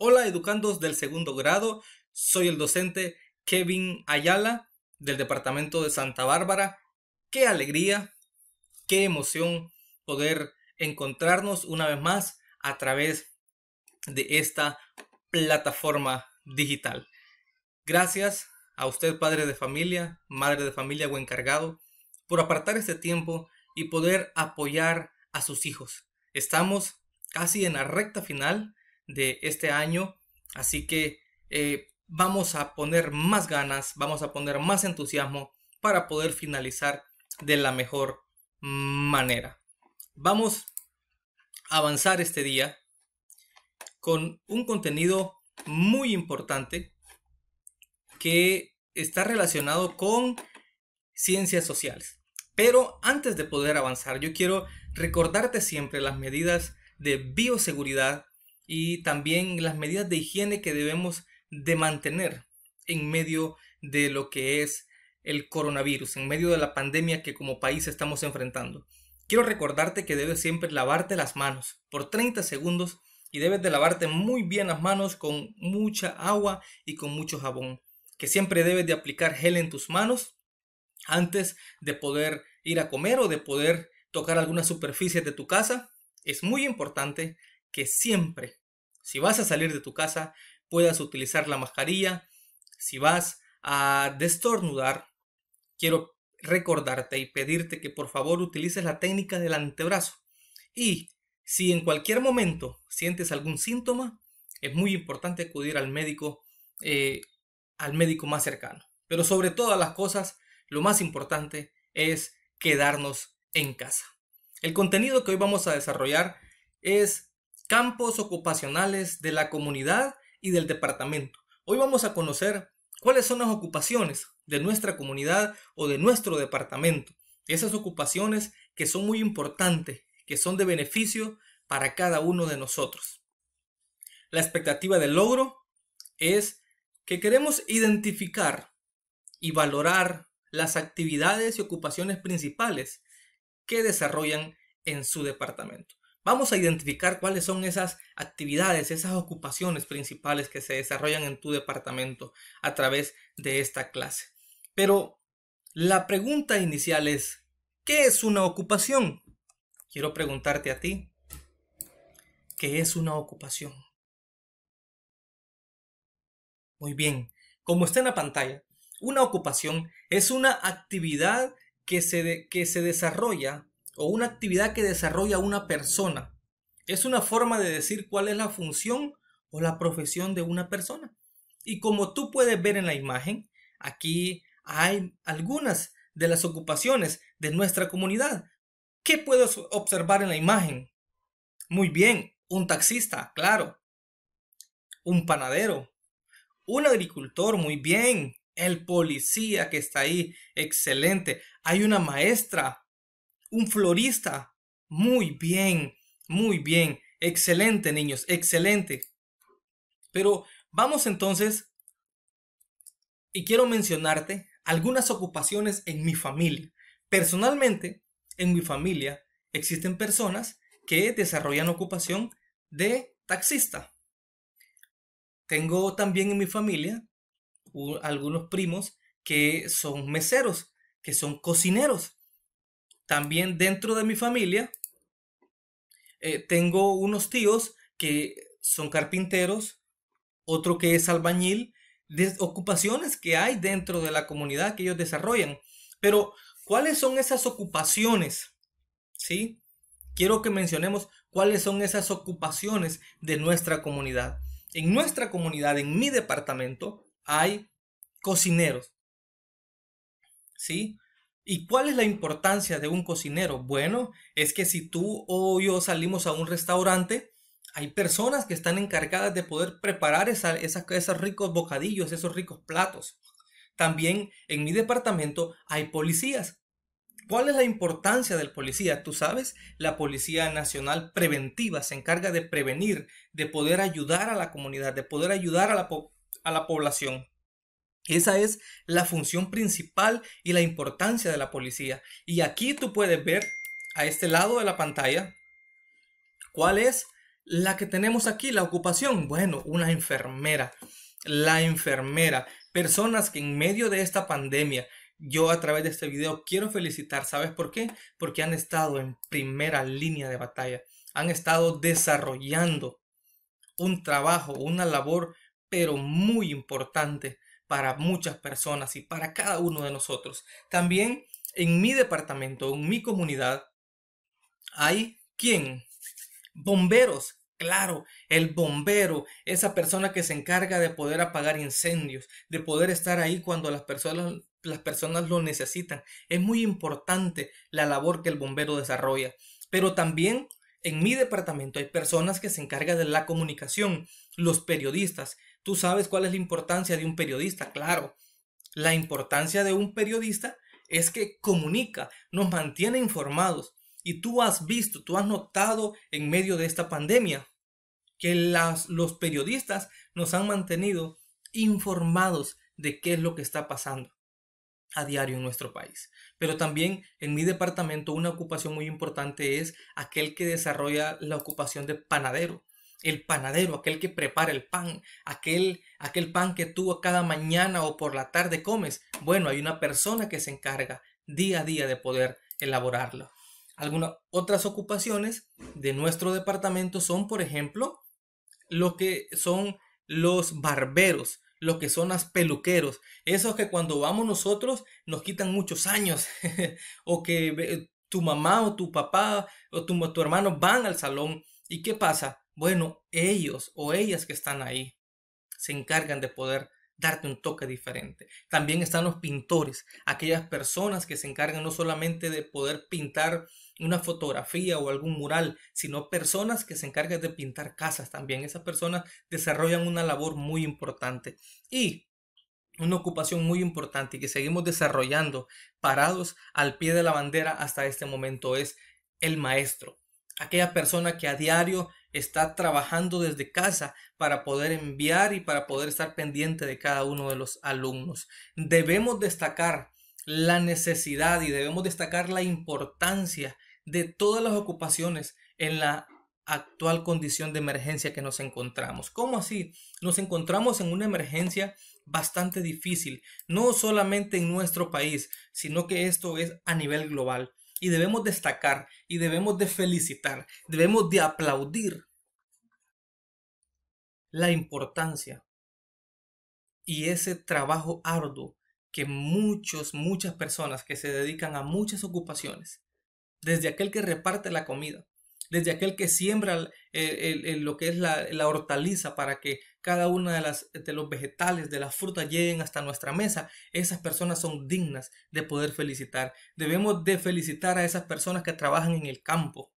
Hola educandos del segundo grado, soy el docente Kevin Ayala del departamento de Santa Bárbara. Qué alegría, qué emoción poder encontrarnos una vez más a través de esta plataforma digital. Gracias a usted, padre de familia, madre de familia o encargado, por apartar este tiempo y poder apoyar a sus hijos. Estamos casi en la recta final de este año. Así que eh, vamos a poner más ganas, vamos a poner más entusiasmo para poder finalizar de la mejor manera. Vamos a avanzar este día con un contenido muy importante que está relacionado con ciencias sociales. Pero antes de poder avanzar, yo quiero recordarte siempre las medidas de bioseguridad y también las medidas de higiene que debemos de mantener en medio de lo que es el coronavirus, en medio de la pandemia que como país estamos enfrentando. Quiero recordarte que debes siempre lavarte las manos por 30 segundos y debes de lavarte muy bien las manos con mucha agua y con mucho jabón. Que siempre debes de aplicar gel en tus manos antes de poder ir a comer o de poder tocar alguna superficie de tu casa. Es muy importante que siempre si vas a salir de tu casa, puedas utilizar la mascarilla. Si vas a destornudar, quiero recordarte y pedirte que por favor utilices la técnica del antebrazo. Y si en cualquier momento sientes algún síntoma, es muy importante acudir al médico, eh, al médico más cercano. Pero sobre todas las cosas, lo más importante es quedarnos en casa. El contenido que hoy vamos a desarrollar es campos ocupacionales de la comunidad y del departamento. Hoy vamos a conocer cuáles son las ocupaciones de nuestra comunidad o de nuestro departamento. Esas ocupaciones que son muy importantes, que son de beneficio para cada uno de nosotros. La expectativa del logro es que queremos identificar y valorar las actividades y ocupaciones principales que desarrollan en su departamento. Vamos a identificar cuáles son esas actividades, esas ocupaciones principales que se desarrollan en tu departamento a través de esta clase. Pero la pregunta inicial es, ¿qué es una ocupación? Quiero preguntarte a ti, ¿qué es una ocupación? Muy bien, como está en la pantalla, una ocupación es una actividad que se, que se desarrolla o una actividad que desarrolla una persona. Es una forma de decir cuál es la función o la profesión de una persona. Y como tú puedes ver en la imagen, aquí hay algunas de las ocupaciones de nuestra comunidad. ¿Qué puedes observar en la imagen? Muy bien, un taxista, claro. Un panadero. Un agricultor, muy bien. El policía que está ahí, excelente. Hay una maestra, un florista. Muy bien, muy bien. Excelente, niños, excelente. Pero vamos entonces y quiero mencionarte algunas ocupaciones en mi familia. Personalmente, en mi familia existen personas que desarrollan ocupación de taxista. Tengo también en mi familia algunos primos que son meseros, que son cocineros. También dentro de mi familia eh, tengo unos tíos que son carpinteros, otro que es albañil, ocupaciones que hay dentro de la comunidad que ellos desarrollan. Pero, ¿cuáles son esas ocupaciones? ¿Sí? Quiero que mencionemos cuáles son esas ocupaciones de nuestra comunidad. En nuestra comunidad, en mi departamento, hay cocineros. ¿Sí? ¿Y cuál es la importancia de un cocinero? Bueno, es que si tú o yo salimos a un restaurante, hay personas que están encargadas de poder preparar esos ricos bocadillos, esos ricos platos. También en mi departamento hay policías. ¿Cuál es la importancia del policía? Tú sabes, la Policía Nacional Preventiva se encarga de prevenir, de poder ayudar a la comunidad, de poder ayudar a la población. Esa es la función principal y la importancia de la policía. Y aquí tú puedes ver a este lado de la pantalla cuál es la que tenemos aquí, la ocupación. Bueno, una enfermera. La enfermera. Personas que en medio de esta pandemia, yo a través de este video quiero felicitar. ¿Sabes por qué? Porque han estado en primera línea de batalla. Han estado desarrollando un trabajo, una labor, pero muy importante para muchas personas y para cada uno de nosotros. También en mi departamento, en mi comunidad, hay quién? Bomberos. Claro, el bombero, esa persona que se encarga de poder apagar incendios, de poder estar ahí cuando las personas, las personas lo necesitan. Es muy importante la labor que el bombero desarrolla. Pero también en mi departamento hay personas que se encargan de la comunicación, los periodistas, Tú sabes cuál es la importancia de un periodista, claro. La importancia de un periodista es que comunica, nos mantiene informados. Y tú has visto, tú has notado en medio de esta pandemia que los periodistas nos han mantenido informados de qué es lo que está pasando a diario en nuestro país. Pero también en mi departamento una ocupación muy importante es aquel que desarrolla la ocupación de panadero el panadero, aquel que prepara el pan, aquel, aquel pan que tú cada mañana o por la tarde comes. Bueno, hay una persona que se encarga día a día de poder elaborarlo. Algunas otras ocupaciones de nuestro departamento son, por ejemplo, lo que son los barberos, lo que son las peluqueros, esos que cuando vamos nosotros nos quitan muchos años, o que eh, tu mamá o tu papá o tu, tu hermano van al salón y ¿qué pasa? bueno, ellos o ellas que están ahí se encargan de poder darte un toque diferente. También están los pintores, aquellas personas que se encargan no solamente de poder pintar una fotografía o algún mural, sino personas que se encargan de pintar casas también. Esas personas desarrollan una labor muy importante y una ocupación muy importante y que seguimos desarrollando parados al pie de la bandera hasta este momento es el maestro, aquella persona que a diario está trabajando desde casa para poder enviar y para poder estar pendiente de cada uno de los alumnos. Debemos destacar la necesidad y debemos destacar la importancia de todas las ocupaciones en la actual condición de emergencia que nos encontramos. ¿Cómo así? Nos encontramos en una emergencia bastante difícil, no solamente en nuestro país, sino que esto es a nivel global. Y debemos destacar y debemos de felicitar, debemos de aplaudir la importancia y ese trabajo arduo que muchos, muchas personas que se dedican a muchas ocupaciones, desde aquel que reparte la comida, desde aquel que siembra lo que es la hortaliza para que cada una de, las, de los vegetales, de las frutas lleguen hasta nuestra mesa, esas personas son dignas de poder felicitar. Debemos de felicitar a esas personas que trabajan en el campo,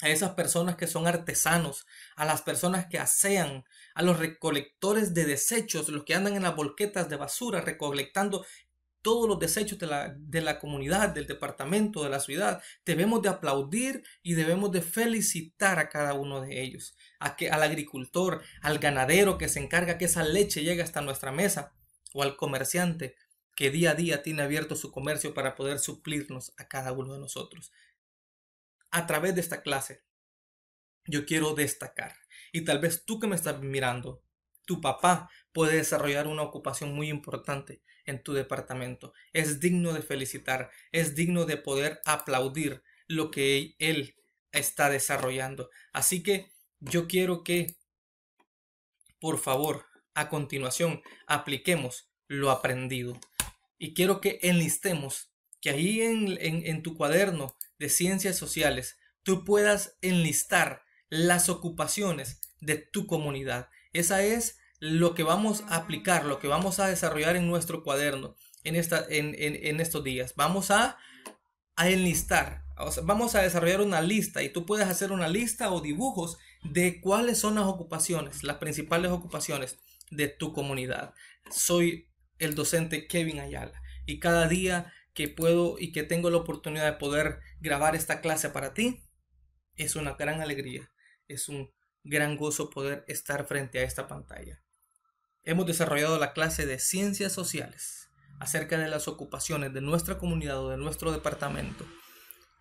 a esas personas que son artesanos, a las personas que asean, a los recolectores de desechos, los que andan en las bolquetas de basura recolectando todos los desechos de la, de la comunidad, del departamento, de la ciudad. Debemos de aplaudir y debemos de felicitar a cada uno de ellos, a que, al agricultor, al ganadero que se encarga que esa leche llegue hasta nuestra mesa, o al comerciante que día a día tiene abierto su comercio para poder suplirnos a cada uno de nosotros. A través de esta clase, yo quiero destacar, y tal vez tú que me estás mirando, tu papá puede desarrollar una ocupación muy importante en tu departamento. Es digno de felicitar, es digno de poder aplaudir lo que él está desarrollando. Así que yo quiero que, por favor, a continuación, apliquemos lo aprendido. Y quiero que enlistemos, que ahí en, en tu cuaderno de ciencias sociales, tú puedas enlistar las ocupaciones de tu comunidad. Esa es lo que vamos a aplicar, lo que vamos a desarrollar en nuestro cuaderno en, estos días. Vamos a, enlistar, vamos a desarrollar una lista y tú puedes hacer una lista o dibujos de cuáles son las ocupaciones, las principales ocupaciones de tu comunidad. Soy el docente Kevin Ayala y cada día que puedo y que tengo la oportunidad de poder grabar esta clase para ti, es una gran alegría, es un gran gozo poder estar frente a esta pantalla. Hemos desarrollado la clase de Ciencias Sociales acerca de las ocupaciones de nuestra comunidad o de nuestro departamento.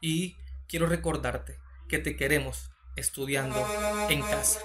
Y quiero recordarte que te queremos estudiando en casa.